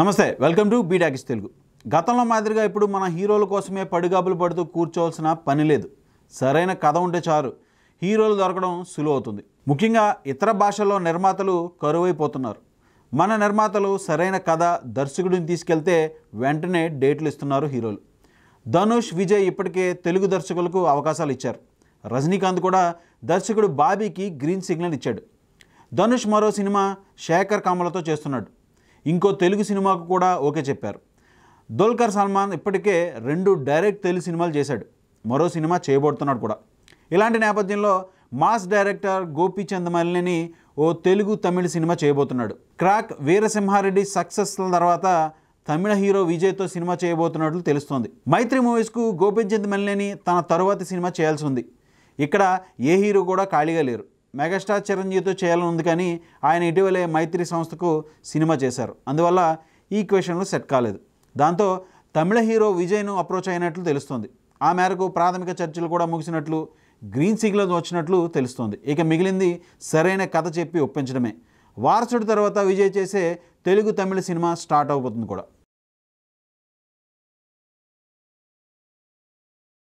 నమస్తే welcome to బీటాకిస్ Telugu గతంలో మాదిరిగా ఇప్పుడు మన హీరోల కోసమే పడిగాబులు పడుతూ కూర్చోవలసిన పని లేదు సరైన కథ ఉంటే చారు హీరోలు దొరకడం సులువు అవుతుంది ముఖ్యంగా ఇతర భాషల్లో నిర్మాతలు కరువైపోతున్నారు మన నిర్మాతలు సరైన కథ దర్శకుడిని తీసుకెళ్తే వెంటనే డేట్లు ఇస్తున్నారు హీరోలు ధనుష్ విజయ్ ఇప్పటికే తెలుగు దర్శకులకు అవకాశాలు ఇచ్చారు రజనీకాంత్ కూడా దర్శకుడు బాబీకి గ్రీన్ సిగ్నల్ ఇచ్చాడు ధనుష్ మరో సినిమా శేఖర్ కమలతో చేస్తున్నాడు ఇంకో తెలుగు సినిమాకు కూడా ఓకే చెప్పారు దుల్కర్ సల్మాన్ ఇప్పటికే రెండు డైరెక్ట్ తెలుగు సినిమాలు చేశాడు మరో సినిమా చేయబోతున్నాడు కూడా ఇలాంటి నేపథ్యంలో మాస్ డైరెక్టర్ గోపి చందమల్లిని ఓ తెలుగు తమిళ సినిమా చేయబోతున్నాడు క్రాక్ వీరసింహారెడ్డి సక్సెస్ తర్వాత తమిళ హీరో విజయ్తో సినిమా చేయబోతున్నట్లు తెలుస్తోంది మైత్రి మూవీస్కు గోపిచంద్ మల్లేని తన తరువాతి సినిమా చేయాల్సి ఉంది ఇక్కడ ఏ హీరో కూడా ఖాళీగా లేరు మెగాస్టార్ చిరంజీవితో చేయాలని ఉంది కానీ ఆయన ఇటీవలే మైత్రి సంస్థకు సినిమా చేశారు అందువల్ల ఈ క్వశ్చన్లు సెట్ కాలేదు దాంతో తమిళ హీరో విజయ్ను అప్రోచ్ అయినట్లు తెలుస్తుంది ఆ మేరకు ప్రాథమిక చర్చలు కూడా ముగిసినట్లు గ్రీన్ సిగ్నల్ వచ్చినట్లు తెలుస్తుంది ఇక మిగిలింది సరైన కథ చెప్పి ఒప్పించడమే వారసుడి తర్వాత విజయ్ చేసే తెలుగు తమిళ సినిమా స్టార్ట్ అవుతుంది కూడా